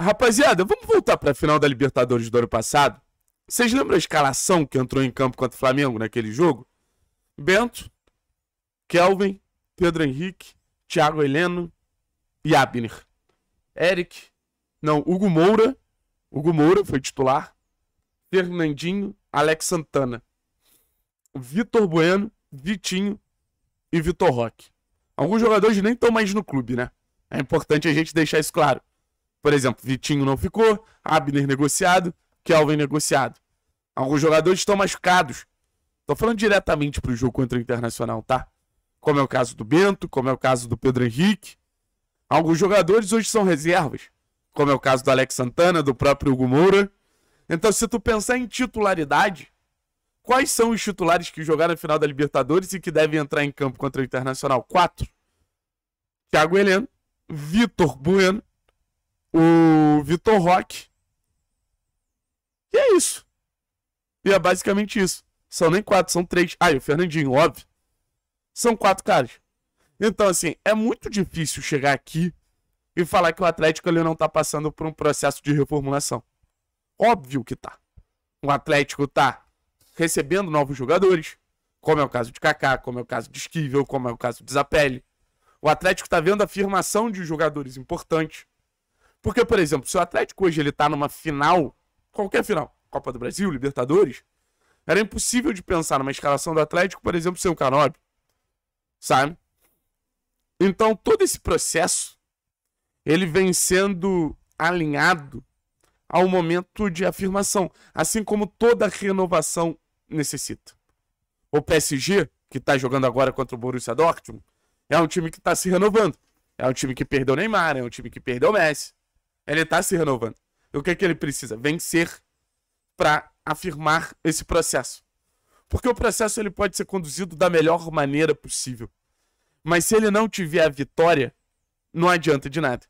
Rapaziada, vamos voltar para a final da Libertadores do ano passado? Vocês lembram a escalação que entrou em campo contra o Flamengo naquele jogo? Bento, Kelvin, Pedro Henrique, Thiago Heleno e Abner. Eric, não, Hugo Moura. Hugo Moura foi titular. Fernandinho, Alex Santana. Vitor Bueno, Vitinho e Vitor Roque. Alguns jogadores nem estão mais no clube, né? É importante a gente deixar isso claro. Por exemplo, Vitinho não ficou, Abner negociado, Kelvin negociado. Alguns jogadores estão machucados. Estou falando diretamente para o jogo contra o Internacional, tá? Como é o caso do Bento, como é o caso do Pedro Henrique. Alguns jogadores hoje são reservas, como é o caso do Alex Santana, do próprio Hugo Moura. Então, se tu pensar em titularidade, quais são os titulares que jogaram a final da Libertadores e que devem entrar em campo contra o Internacional? Quatro. Thiago Heleno, Vitor Bueno, o Vitor Roque. E é isso. E é basicamente isso. São nem quatro, são três. Ah, e o Fernandinho, óbvio. São quatro caras. Então, assim, é muito difícil chegar aqui e falar que o Atlético ele não tá passando por um processo de reformulação. Óbvio que tá. O Atlético tá recebendo novos jogadores, como é o caso de Kaká, como é o caso de Esquivel, como é o caso de Zapelli. O Atlético tá vendo a afirmação de jogadores importantes. Porque, por exemplo, se o Atlético hoje ele tá numa final, qualquer final, Copa do Brasil, Libertadores, era impossível de pensar numa escalação do Atlético, por exemplo, sem o Canobi. Sabe? Então, todo esse processo ele vem sendo alinhado ao momento de afirmação, assim como toda renovação necessita. O PSG, que está jogando agora contra o Borussia Dortmund, é um time que está se renovando. É um time que perdeu Neymar, é um time que perdeu Messi. Ele está se renovando. E o que é que ele precisa? Vencer para afirmar esse processo. Porque o processo ele pode ser conduzido da melhor maneira possível. Mas se ele não tiver a vitória, não adianta de nada.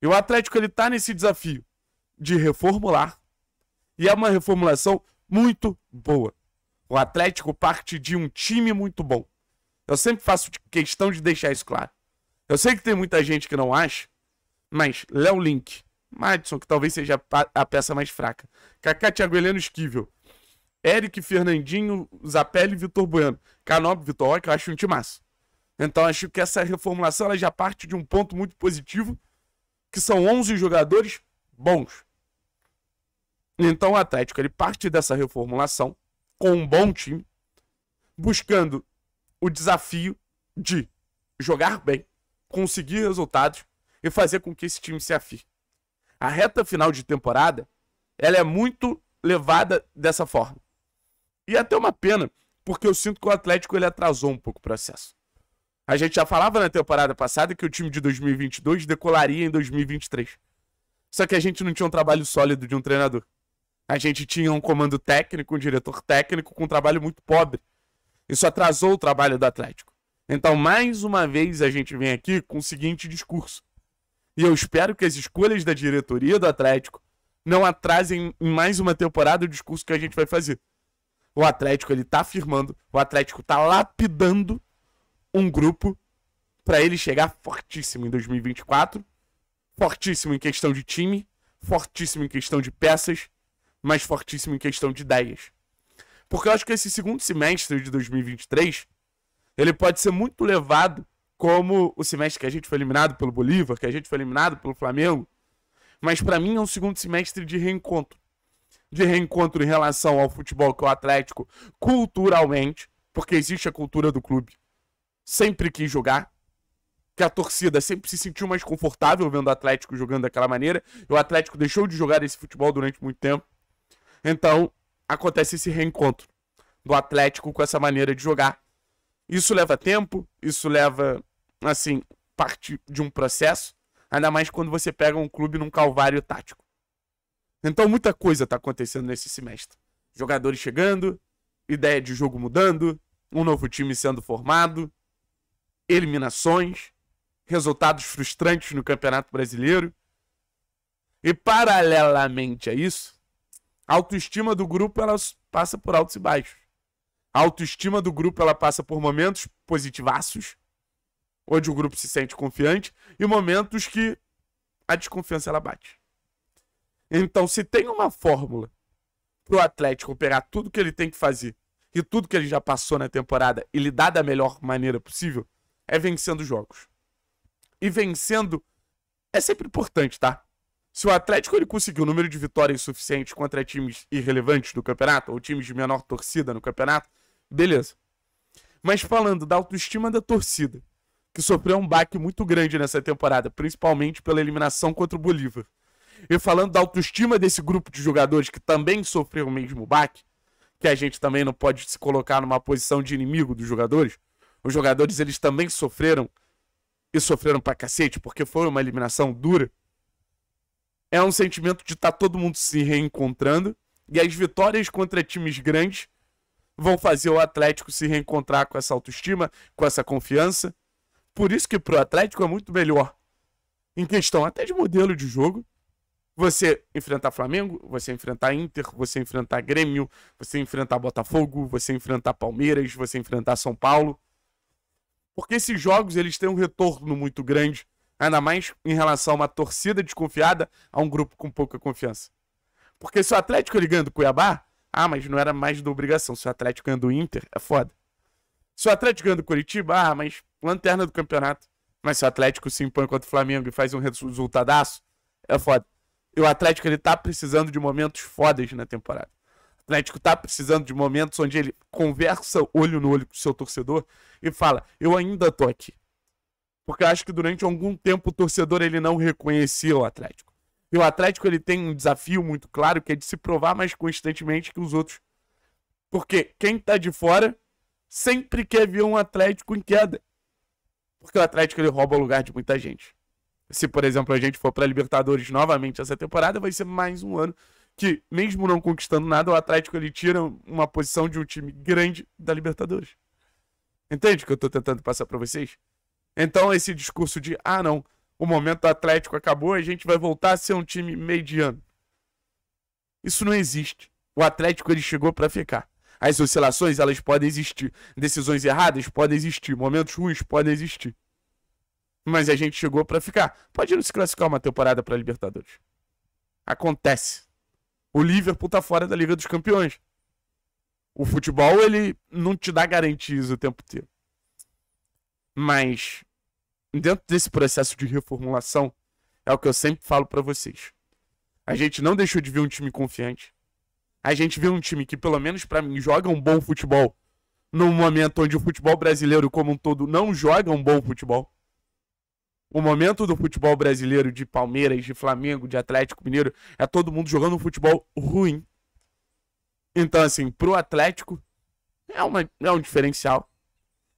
E o Atlético ele tá nesse desafio de reformular. E é uma reformulação muito boa. O Atlético parte de um time muito bom. Eu sempre faço questão de deixar isso claro. Eu sei que tem muita gente que não acha, mas Léo Link, Madison, que talvez seja a peça mais fraca. Kaká, Thiago Heleno, Esquivel. Eric, Fernandinho, Zapelli e Vitor Bueno. Canop, Vitor Roque, eu acho um timaço. Então acho que essa reformulação ela já parte de um ponto muito positivo, que são 11 jogadores bons. Então o Atlético ele parte dessa reformulação com um bom time, buscando o desafio de jogar bem, conseguir resultados e fazer com que esse time se afie. A reta final de temporada, ela é muito levada dessa forma. E até uma pena, porque eu sinto que o Atlético ele atrasou um pouco o processo. A gente já falava na temporada passada que o time de 2022 decolaria em 2023. Só que a gente não tinha um trabalho sólido de um treinador. A gente tinha um comando técnico, um diretor técnico com um trabalho muito pobre. Isso atrasou o trabalho do Atlético. Então, mais uma vez, a gente vem aqui com o seguinte discurso: e eu espero que as escolhas da diretoria do Atlético não atrasem em mais uma temporada o discurso que a gente vai fazer. O Atlético, ele tá afirmando, o Atlético tá lapidando um grupo para ele chegar fortíssimo em 2024, fortíssimo em questão de time, fortíssimo em questão de peças, mas fortíssimo em questão de ideias. Porque eu acho que esse segundo semestre de 2023, ele pode ser muito levado como o semestre que a gente foi eliminado pelo Bolívar, que a gente foi eliminado pelo Flamengo. Mas para mim é um segundo semestre de reencontro. De reencontro em relação ao futebol que é o Atlético, culturalmente, porque existe a cultura do clube. Sempre quis jogar, que a torcida sempre se sentiu mais confortável vendo o Atlético jogando daquela maneira. E o Atlético deixou de jogar esse futebol durante muito tempo. Então, acontece esse reencontro do Atlético com essa maneira de jogar. Isso leva tempo, isso leva assim, parte de um processo, ainda mais quando você pega um clube num calvário tático. Então muita coisa está acontecendo nesse semestre. Jogadores chegando, ideia de jogo mudando, um novo time sendo formado, eliminações, resultados frustrantes no Campeonato Brasileiro. E paralelamente a isso, a autoestima do grupo ela passa por altos e baixos. A autoestima do grupo ela passa por momentos positivaços onde o grupo se sente confiante, e momentos que a desconfiança ela bate. Então, se tem uma fórmula para o Atlético operar tudo que ele tem que fazer e tudo que ele já passou na temporada e lidar da melhor maneira possível, é vencendo jogos. E vencendo é sempre importante, tá? Se o Atlético ele conseguiu um número de vitórias suficiente contra times irrelevantes do campeonato, ou times de menor torcida no campeonato, beleza. Mas falando da autoestima da torcida que sofreu um baque muito grande nessa temporada, principalmente pela eliminação contra o Bolívar. E falando da autoestima desse grupo de jogadores que também sofreu o mesmo baque, que a gente também não pode se colocar numa posição de inimigo dos jogadores. Os jogadores eles também sofreram e sofreram pra cacete porque foi uma eliminação dura. É um sentimento de estar tá todo mundo se reencontrando e as vitórias contra times grandes vão fazer o Atlético se reencontrar com essa autoestima, com essa confiança por isso que pro Atlético é muito melhor em questão até de modelo de jogo. Você enfrentar Flamengo, você enfrentar Inter, você enfrentar Grêmio, você enfrentar Botafogo, você enfrentar Palmeiras, você enfrentar São Paulo. Porque esses jogos eles têm um retorno muito grande, ainda mais em relação a uma torcida desconfiada, a um grupo com pouca confiança. Porque se o Atlético ligando Cuiabá, ah, mas não era mais da obrigação. Se o Atlético ganha o Inter, é foda. Se o Atlético ganha do Curitiba, ah, mas lanterna do campeonato. Mas se o Atlético se impõe contra o Flamengo e faz um resultadaço, é foda. E o Atlético, ele tá precisando de momentos fodas na temporada. O Atlético tá precisando de momentos onde ele conversa olho no olho com o seu torcedor e fala, eu ainda tô aqui. Porque eu acho que durante algum tempo o torcedor, ele não reconhecia o Atlético. E o Atlético, ele tem um desafio muito claro, que é de se provar mais constantemente que os outros. Porque quem tá de fora sempre quer ver um Atlético em queda. Porque o Atlético ele rouba o lugar de muita gente. Se, por exemplo, a gente for para Libertadores novamente essa temporada, vai ser mais um ano que, mesmo não conquistando nada, o Atlético ele tira uma posição de um time grande da Libertadores. Entende o que eu estou tentando passar para vocês? Então, esse discurso de, ah, não, o momento do Atlético acabou, a gente vai voltar a ser um time mediano. Isso não existe. O Atlético ele chegou para ficar. As oscilações, elas podem existir. Decisões erradas podem existir. Momentos ruins podem existir. Mas a gente chegou para ficar. Pode não se classificar uma temporada para Libertadores. Acontece. O Liverpool tá fora da Liga dos Campeões. O futebol, ele não te dá garantias o tempo inteiro. Mas dentro desse processo de reformulação, é o que eu sempre falo para vocês. A gente não deixou de ver um time confiante a gente vê um time que, pelo menos para mim, joga um bom futebol num momento onde o futebol brasileiro como um todo não joga um bom futebol. O momento do futebol brasileiro de Palmeiras, de Flamengo, de Atlético Mineiro é todo mundo jogando um futebol ruim. Então, assim, pro Atlético é, uma, é um diferencial.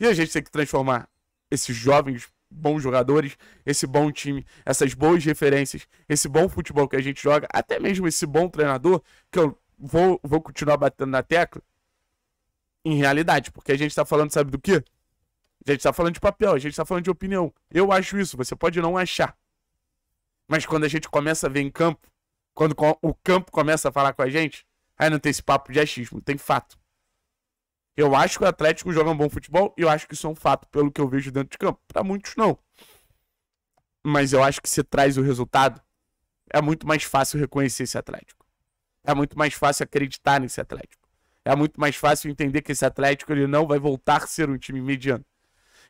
E a gente tem que transformar esses jovens bons jogadores, esse bom time, essas boas referências, esse bom futebol que a gente joga, até mesmo esse bom treinador, que eu vou, vou continuar batendo na tecla em realidade, porque a gente tá falando, sabe do quê? A gente tá falando de papel, a gente tá falando de opinião. Eu acho isso, você pode não achar. Mas quando a gente começa a ver em campo, quando o campo começa a falar com a gente, aí não tem esse papo de achismo, tem fato. Eu acho que o Atlético joga um bom futebol e eu acho que isso é um fato pelo que eu vejo dentro de campo. Para muitos, não. Mas eu acho que se traz o resultado, é muito mais fácil reconhecer esse Atlético. É muito mais fácil acreditar nesse Atlético. É muito mais fácil entender que esse Atlético ele não vai voltar a ser um time mediano.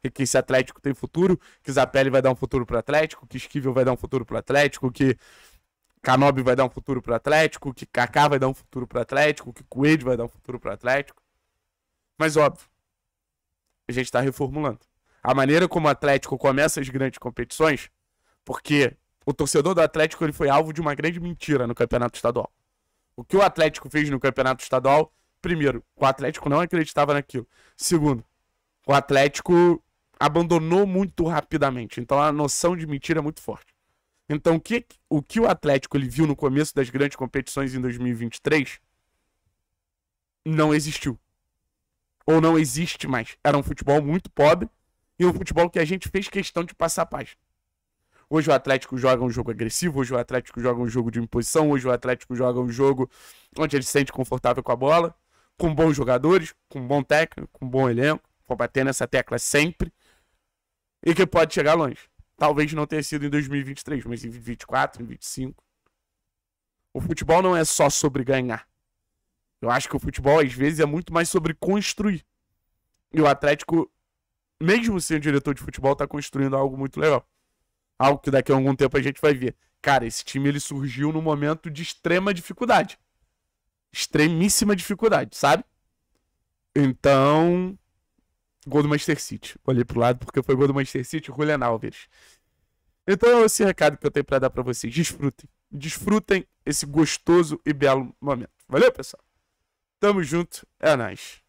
E que esse Atlético tem futuro, que Zapelli vai dar um futuro pro Atlético, que Esquivel vai dar um futuro pro Atlético, que Canobi vai dar um futuro pro Atlético, que Kaká vai dar um futuro pro Atlético, que Coelho vai dar um futuro pro Atlético. Mas óbvio, a gente está reformulando. A maneira como o Atlético começa as grandes competições, porque o torcedor do Atlético ele foi alvo de uma grande mentira no Campeonato Estadual. O que o Atlético fez no campeonato estadual, primeiro, o Atlético não acreditava naquilo. Segundo, o Atlético abandonou muito rapidamente. Então a noção de mentira é muito forte. Então o que o, que o Atlético ele viu no começo das grandes competições em 2023 não existiu. Ou não existe mais. Era um futebol muito pobre e um futebol que a gente fez questão de passar paz. Hoje o Atlético joga um jogo agressivo, hoje o Atlético joga um jogo de imposição, hoje o Atlético joga um jogo onde ele se sente confortável com a bola, com bons jogadores, com bom técnico, com bom elenco, vou bater nessa tecla sempre, e que pode chegar longe. Talvez não tenha sido em 2023, mas em 2024, em 2025. O futebol não é só sobre ganhar. Eu acho que o futebol, às vezes, é muito mais sobre construir. E o Atlético, mesmo sendo diretor de futebol, está construindo algo muito legal. Algo que daqui a algum tempo a gente vai ver. Cara, esse time ele surgiu num momento de extrema dificuldade. Extremíssima dificuldade, sabe? Então, gol do Manchester City. Olhei pro lado porque foi gol do Manchester City, Julian Alves. Então é esse recado que eu tenho para dar para vocês. Desfrutem. Desfrutem esse gostoso e belo momento. Valeu, pessoal. Tamo junto. É nóis.